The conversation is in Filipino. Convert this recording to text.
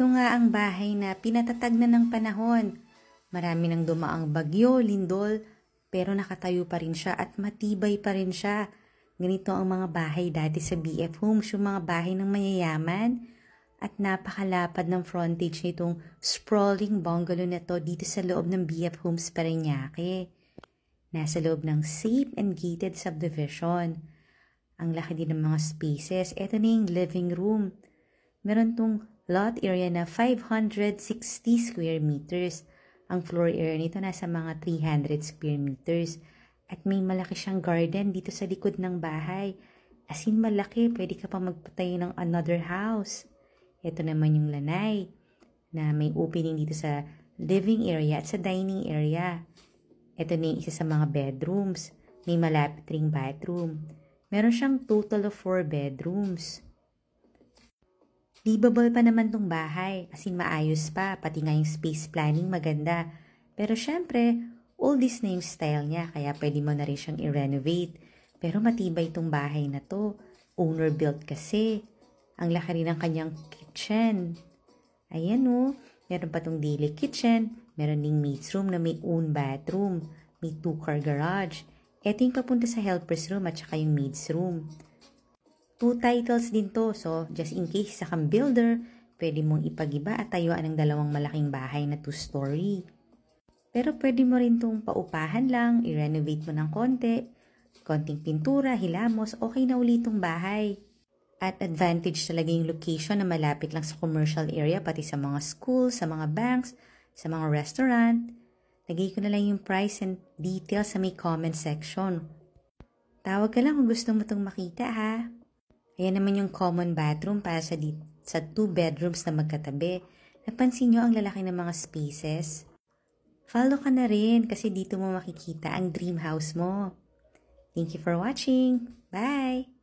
Ito nga ang bahay na pinatatag na ng panahon. Marami nang dumaang bagyo, lindol, pero nakatayo pa rin siya at matibay pa rin siya. Ganito ang mga bahay dati sa BF Homes, yung mga bahay ng mayayaman. At napakalapad ng frontage nitong sprawling bungalow na to dito sa loob ng BF Homes Parañaque. Nasa loob ng safe and gated subdivision. Ang laki din ng mga spaces. Ito na yung living room. Meron tong lot area na 560 square meters. Ang floor area nito nasa mga 300 square meters. At may malaki siyang garden dito sa likod ng bahay. As in malaki, pwede ka pang magpatayo ng another house. Ito naman yung lanay na may opening dito sa living area at sa dining area. Ito na yung isa sa mga bedrooms. May malapit ring bathroom. Meron siyang total of 4 bedrooms. Livable pa naman tong bahay, as in maayos pa, pati nga yung space planning maganda. Pero syempre, all this na yung style niya, kaya pwede mo na rin siyang i-renovate. Pero matibay tong bahay na to, owner built kasi. Ang laki rin ng kanyang kitchen. Ayan o, oh, meron pa tong daily kitchen, meron ding maid's room na may own bathroom, may two-car garage. Ito yung papunta sa helper's room at saka yung maid's room. Two titles din to. So, just in case sa kang builder, pwede mong ipagiba at tayuan ng dalawang malaking bahay na two-story. Pero pwede mo rin itong paupahan lang, i-renovate mo ng konti, konting pintura, hilamos, okay na ulit itong bahay. At advantage talaga yung location na malapit lang sa commercial area, pati sa mga school, sa mga banks, sa mga restaurant. Lagay ko na lang yung price and details sa may comment section. Tawag ka lang kung gusto mo itong makita ha. Ayan naman yung common bathroom para sa, di- sa two bedrooms na magkatabi. Napansin nyo ang lalaki ng mga spaces? Follow ka na rin kasi dito mo makikita ang dream house mo. Thank you for watching. Bye!